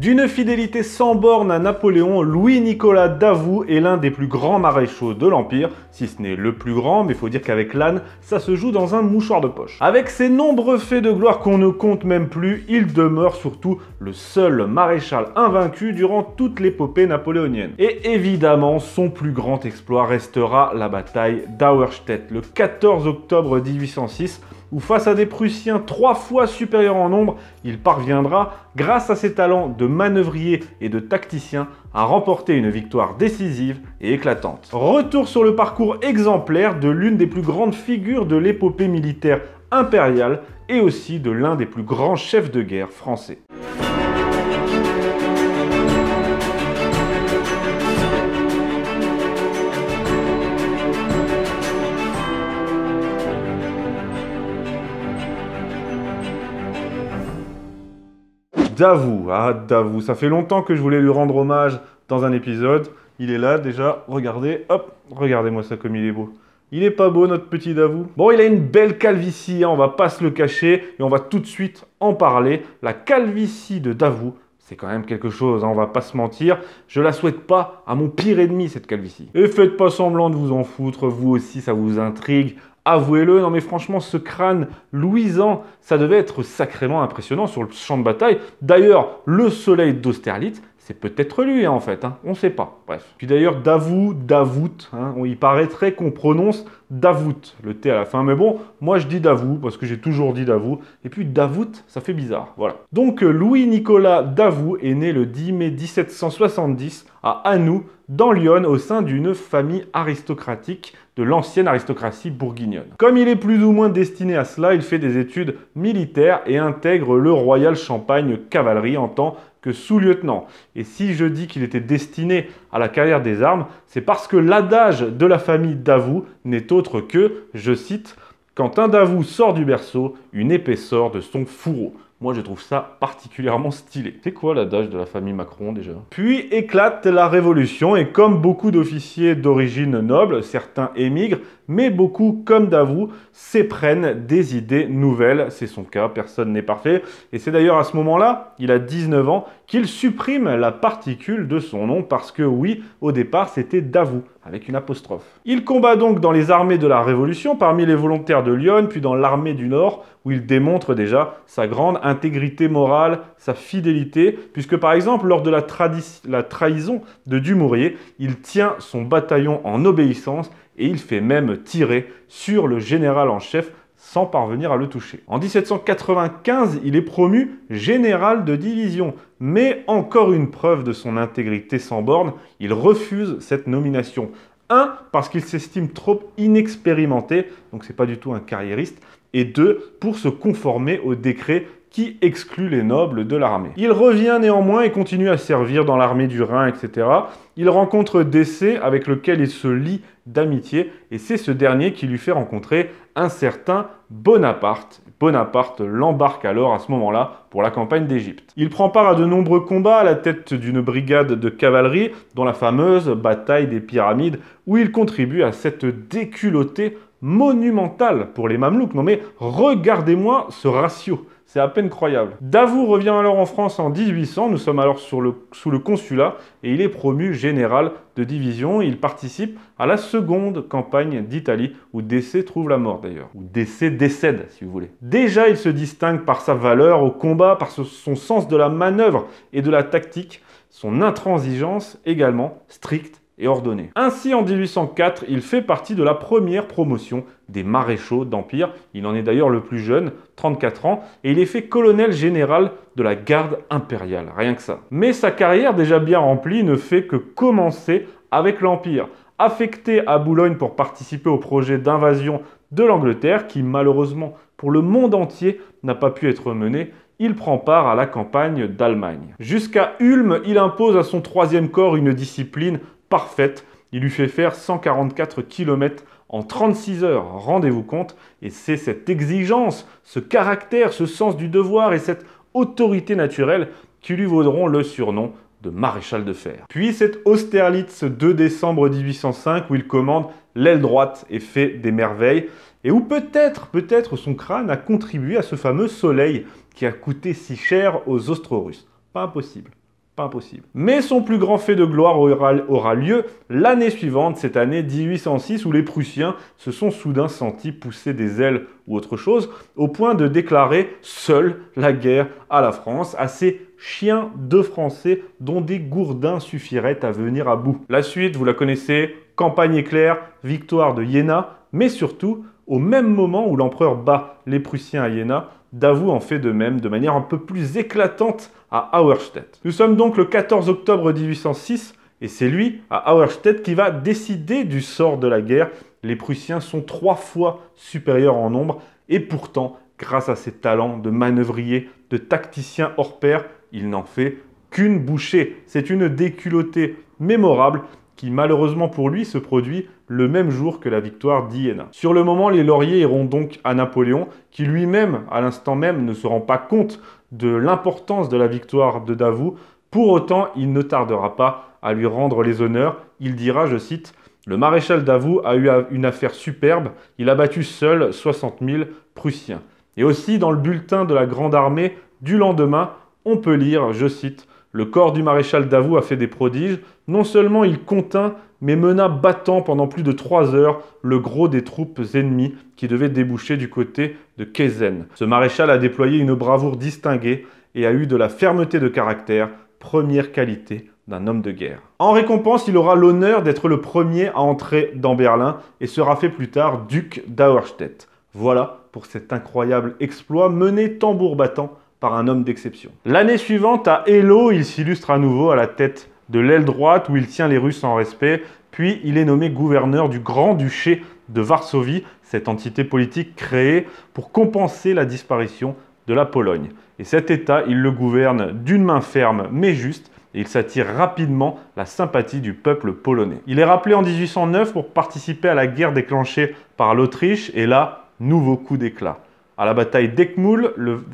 D'une fidélité sans borne à Napoléon, Louis-Nicolas Davout est l'un des plus grands maréchaux de l'Empire, si ce n'est le plus grand, mais il faut dire qu'avec l'âne, ça se joue dans un mouchoir de poche. Avec ses nombreux faits de gloire qu'on ne compte même plus, il demeure surtout le seul maréchal invaincu durant toute l'épopée napoléonienne. Et évidemment, son plus grand exploit restera la bataille d'Auerstedt, le 14 octobre 1806, où face à des Prussiens trois fois supérieurs en nombre, il parviendra, grâce à ses talents de manœuvrier et de tacticien, à remporter une victoire décisive et éclatante. Retour sur le parcours exemplaire de l'une des plus grandes figures de l'épopée militaire impériale et aussi de l'un des plus grands chefs de guerre français. Davou. Ah, Davou, ça fait longtemps que je voulais lui rendre hommage dans un épisode. Il est là déjà, regardez, hop, regardez-moi ça comme il est beau. Il est pas beau notre petit Davou Bon, il a une belle calvitie, hein, on va pas se le cacher, et on va tout de suite en parler. La calvitie de Davou, c'est quand même quelque chose, hein, on va pas se mentir. Je la souhaite pas à mon pire ennemi, cette calvitie. Et faites pas semblant de vous en foutre, vous aussi, ça vous intrigue avouez-le. Non mais franchement, ce crâne luisant, ça devait être sacrément impressionnant sur le champ de bataille. D'ailleurs, le soleil d'Austerlitz c'est peut-être lui, hein, en fait. Hein. On ne sait pas. Bref. Puis d'ailleurs, Davout, Davout, hein, il paraîtrait qu'on prononce Davout, le T à la fin. Mais bon, moi je dis Davout parce que j'ai toujours dit Davout. Et puis Davout, ça fait bizarre. Voilà. Donc Louis-Nicolas Davout est né le 10 mai 1770 à Anou, dans Lyon, au sein d'une famille aristocratique de l'ancienne aristocratie bourguignonne. Comme il est plus ou moins destiné à cela, il fait des études militaires et intègre le Royal Champagne Cavalerie en tant que sous-lieutenant. Et si je dis qu'il était destiné à la carrière des armes, c'est parce que l'adage de la famille Davout n'est autre que, je cite, Quand un Davout sort du berceau, une épée sort de son fourreau. Moi, je trouve ça particulièrement stylé. C'est quoi l'adage de la famille Macron déjà Puis éclate la révolution et comme beaucoup d'officiers d'origine noble, certains émigrent, mais beaucoup, comme Davout, s'éprennent des idées nouvelles. C'est son cas, personne n'est parfait. Et c'est d'ailleurs à ce moment-là, il a 19 ans, qu'il supprime la particule de son nom, parce que oui, au départ, c'était Davout, avec une apostrophe. Il combat donc dans les armées de la Révolution, parmi les volontaires de Lyon, puis dans l'armée du Nord, où il démontre déjà sa grande intégrité morale, sa fidélité, puisque par exemple, lors de la, la trahison de Dumouriez, il tient son bataillon en obéissance et il fait même tirer sur le général en chef sans parvenir à le toucher. En 1795, il est promu général de division, mais encore une preuve de son intégrité sans borne, il refuse cette nomination. Un, parce qu'il s'estime trop inexpérimenté, donc c'est pas du tout un carriériste, et deux, pour se conformer au décret qui exclut les nobles de l'armée. Il revient néanmoins et continue à servir dans l'armée du Rhin, etc. Il rencontre Dessé avec lequel il se lie d'amitié et c'est ce dernier qui lui fait rencontrer un certain Bonaparte. Bonaparte l'embarque alors à ce moment-là pour la campagne d'Égypte. Il prend part à de nombreux combats à la tête d'une brigade de cavalerie dans la fameuse bataille des pyramides où il contribue à cette déculottée monumentale pour les Mamelouks. Non mais regardez-moi ce ratio. C'est à peine croyable. Davout revient alors en France en 1800, nous sommes alors sous le consulat, et il est promu général de division. Il participe à la seconde campagne d'Italie, où Décès trouve la mort d'ailleurs, où Décès décède si vous voulez. Déjà, il se distingue par sa valeur au combat, par son sens de la manœuvre et de la tactique, son intransigeance également stricte ordonné Ainsi, en 1804, il fait partie de la première promotion des maréchaux d'Empire. Il en est d'ailleurs le plus jeune, 34 ans, et il est fait colonel général de la garde impériale, rien que ça. Mais sa carrière déjà bien remplie ne fait que commencer avec l'Empire. Affecté à Boulogne pour participer au projet d'invasion de l'Angleterre, qui malheureusement pour le monde entier n'a pas pu être mené, il prend part à la campagne d'Allemagne. Jusqu'à Ulm, il impose à son troisième corps une discipline parfaite. Il lui fait faire 144 km en 36 heures, rendez-vous compte, et c'est cette exigence, ce caractère, ce sens du devoir et cette autorité naturelle qui lui vaudront le surnom de maréchal de fer. Puis cet Austerlitz 2 décembre 1805 où il commande l'aile droite et fait des merveilles, et où peut-être, peut-être son crâne a contribué à ce fameux soleil qui a coûté si cher aux Austro-Russes. Pas impossible impossible. Mais son plus grand fait de gloire aura, aura lieu l'année suivante, cette année 1806, où les Prussiens se sont soudain sentis pousser des ailes ou autre chose, au point de déclarer seule la guerre à la France, à ces chiens de Français dont des gourdins suffiraient à venir à bout. La suite, vous la connaissez, campagne éclair, victoire de Iéna, mais surtout, au même moment où l'empereur bat les Prussiens à Iéna, Davout en fait de même de manière un peu plus éclatante à Auerstedt. Nous sommes donc le 14 octobre 1806 et c'est lui, à Auerstedt, qui va décider du sort de la guerre. Les Prussiens sont trois fois supérieurs en nombre et pourtant, grâce à ses talents de manœuvrier, de tacticien hors pair, il n'en fait qu'une bouchée. C'est une déculottée mémorable qui malheureusement pour lui se produit le même jour que la victoire d'Iéna. Sur le moment, les lauriers iront donc à Napoléon, qui lui-même, à l'instant même, ne se rend pas compte de l'importance de la victoire de Davout. Pour autant, il ne tardera pas à lui rendre les honneurs. Il dira, je cite, le maréchal Davout a eu une affaire superbe, il a battu seul 60 000 Prussiens. Et aussi dans le bulletin de la Grande Armée du lendemain, on peut lire, je cite, Le corps du maréchal Davout a fait des prodiges, non seulement il contint, mais mena battant pendant plus de trois heures le gros des troupes ennemies qui devaient déboucher du côté de Kezen. Ce maréchal a déployé une bravoure distinguée et a eu de la fermeté de caractère, première qualité d'un homme de guerre. En récompense, il aura l'honneur d'être le premier à entrer dans Berlin et sera fait plus tard duc d'Auerstedt. Voilà pour cet incroyable exploit mené tambour battant par un homme d'exception. L'année suivante, à Elo, il s'illustre à nouveau à la tête de l'aile droite où il tient les Russes en respect, puis il est nommé gouverneur du Grand-Duché de Varsovie, cette entité politique créée pour compenser la disparition de la Pologne. Et cet État, il le gouverne d'une main ferme mais juste, et il s'attire rapidement la sympathie du peuple polonais. Il est rappelé en 1809 pour participer à la guerre déclenchée par l'Autriche, et là, nouveau coup d'éclat. À la bataille d'Ekmul, le,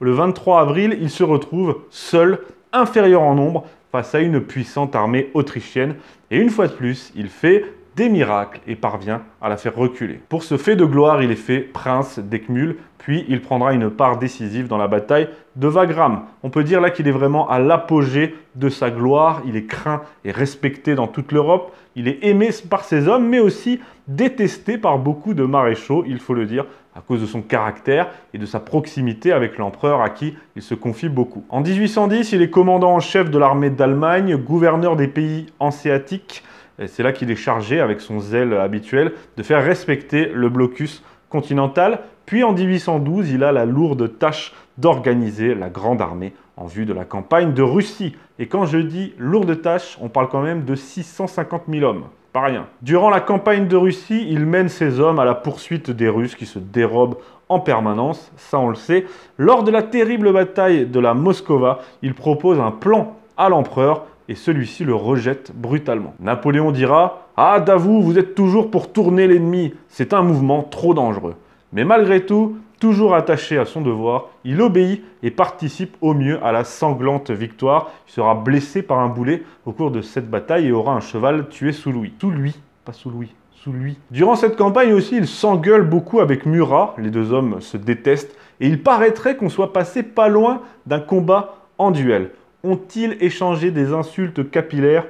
le 23 avril, il se retrouve seul inférieur en nombre face à une puissante armée autrichienne et une fois de plus, il fait des miracles et parvient à la faire reculer. Pour ce fait de gloire, il est fait prince d'Ekmul, puis il prendra une part décisive dans la bataille de Wagram. On peut dire là qu'il est vraiment à l'apogée de sa gloire, il est craint et respecté dans toute l'Europe, il est aimé par ses hommes, mais aussi détesté par beaucoup de maréchaux, il faut le dire, à cause de son caractère et de sa proximité avec l'empereur à qui il se confie beaucoup. En 1810, il est commandant en chef de l'armée d'Allemagne, gouverneur des pays hanséatiques, c'est là qu'il est chargé, avec son zèle habituel, de faire respecter le blocus continental, puis en 1812, il a la lourde tâche d'organiser la grande armée en vue de la campagne de Russie. Et quand je dis lourde tâche, on parle quand même de 650 000 hommes. Pas rien. Durant la campagne de Russie, il mène ses hommes à la poursuite des Russes qui se dérobent en permanence, ça on le sait. Lors de la terrible bataille de la Moscova, il propose un plan à l'empereur et celui-ci le rejette brutalement. Napoléon dira Ah, Davou, vous êtes toujours pour tourner l'ennemi, c'est un mouvement trop dangereux. Mais malgré tout, toujours attaché à son devoir, il obéit et participe au mieux à la sanglante victoire. Il sera blessé par un boulet au cours de cette bataille et aura un cheval tué sous lui. Sous lui, pas sous lui, sous lui. Durant cette campagne aussi, il s'engueule beaucoup avec Murat, les deux hommes se détestent, et il paraîtrait qu'on soit passé pas loin d'un combat en duel. Ont-ils échangé des insultes capillaires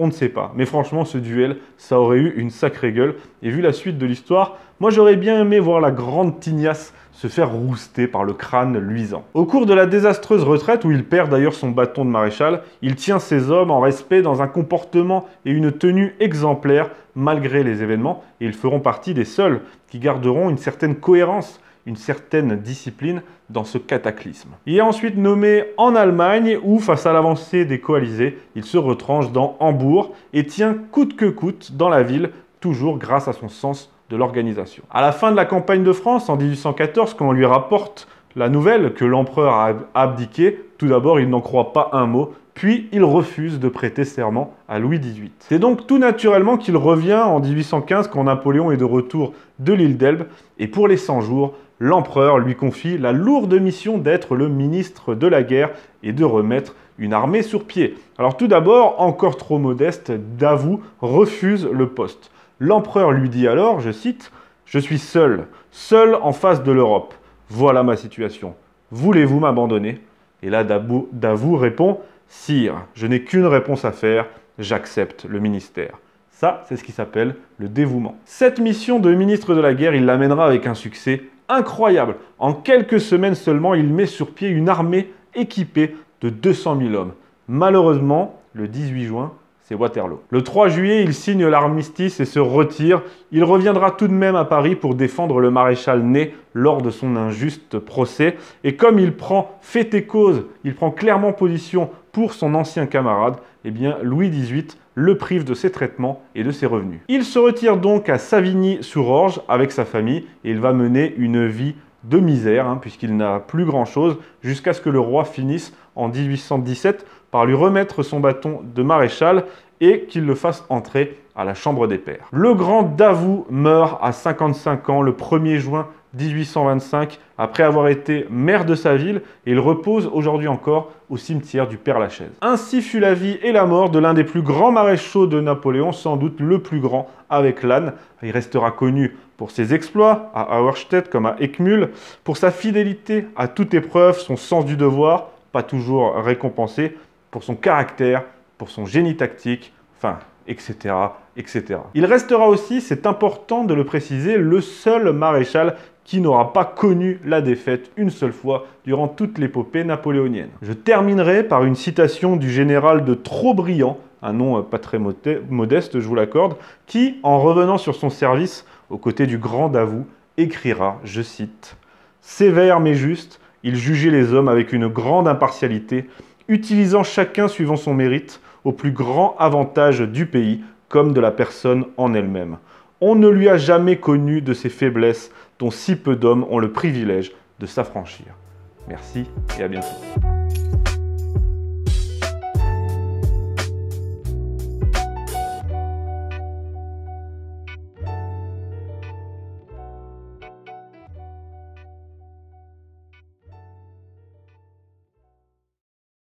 on ne sait pas. Mais franchement, ce duel, ça aurait eu une sacrée gueule. Et vu la suite de l'histoire, moi j'aurais bien aimé voir la grande tignasse se faire rouster par le crâne luisant. Au cours de la désastreuse retraite, où il perd d'ailleurs son bâton de maréchal, il tient ses hommes en respect dans un comportement et une tenue exemplaires malgré les événements, et ils feront partie des seuls qui garderont une certaine cohérence une certaine discipline dans ce cataclysme. Il est ensuite nommé en Allemagne où, face à l'avancée des coalisés, il se retranche dans Hambourg et tient coûte que coûte dans la ville, toujours grâce à son sens l'organisation. À la fin de la campagne de France en 1814, quand on lui rapporte la nouvelle que l'empereur a abdiqué, tout d'abord il n'en croit pas un mot, puis il refuse de prêter serment à Louis XVIII. C'est donc tout naturellement qu'il revient en 1815 quand Napoléon est de retour de l'île d'Elbe, et pour les 100 jours, l'empereur lui confie la lourde mission d'être le ministre de la guerre et de remettre une armée sur pied. Alors tout d'abord, encore trop modeste, Davout refuse le poste. L'empereur lui dit alors, je cite, Je suis seul, seul en face de l'Europe. Voilà ma situation. Voulez-vous m'abandonner Et là, Davout répond, Sire, je n'ai qu'une réponse à faire, j'accepte le ministère. Ça, c'est ce qui s'appelle le dévouement. Cette mission de ministre de la guerre, il l'amènera avec un succès incroyable. En quelques semaines seulement, il met sur pied une armée équipée de 200 000 hommes. Malheureusement, le 18 juin, Waterloo. Le 3 juillet, il signe l'armistice et se retire. Il reviendra tout de même à Paris pour défendre le maréchal Ney lors de son injuste procès. Et comme il prend fait et cause, il prend clairement position pour son ancien camarade, eh bien Louis XVIII le prive de ses traitements et de ses revenus. Il se retire donc à Savigny-sur-Orge avec sa famille et il va mener une vie de misère, hein, puisqu'il n'a plus grand-chose, jusqu'à ce que le roi finisse en 1817 par lui remettre son bâton de maréchal et qu'il le fasse entrer à la Chambre des pères Le grand Davout meurt à 55 ans le 1er juin 1825, après avoir été maire de sa ville, et il repose aujourd'hui encore au cimetière du Père-Lachaise. Ainsi fut la vie et la mort de l'un des plus grands maréchaux de Napoléon, sans doute le plus grand avec l'âne. Il restera connu pour ses exploits à Auerstedt comme à Eckmühl, pour sa fidélité à toute épreuve, son sens du devoir, pas toujours récompensé, pour son caractère, pour son génie tactique, enfin, etc. Etc. Il restera aussi, c'est important de le préciser, le seul maréchal qui n'aura pas connu la défaite une seule fois durant toute l'épopée napoléonienne. Je terminerai par une citation du général de Trobriand, un nom euh, pas très modeste, je vous l'accorde, qui, en revenant sur son service aux côtés du grand Davout, écrira, je cite, Sévère mais juste, il jugeait les hommes avec une grande impartialité, utilisant chacun suivant son mérite au plus grand avantage du pays comme de la personne en elle-même. On ne lui a jamais connu de ses faiblesses dont si peu d'hommes ont le privilège de s'affranchir. Merci et à bientôt.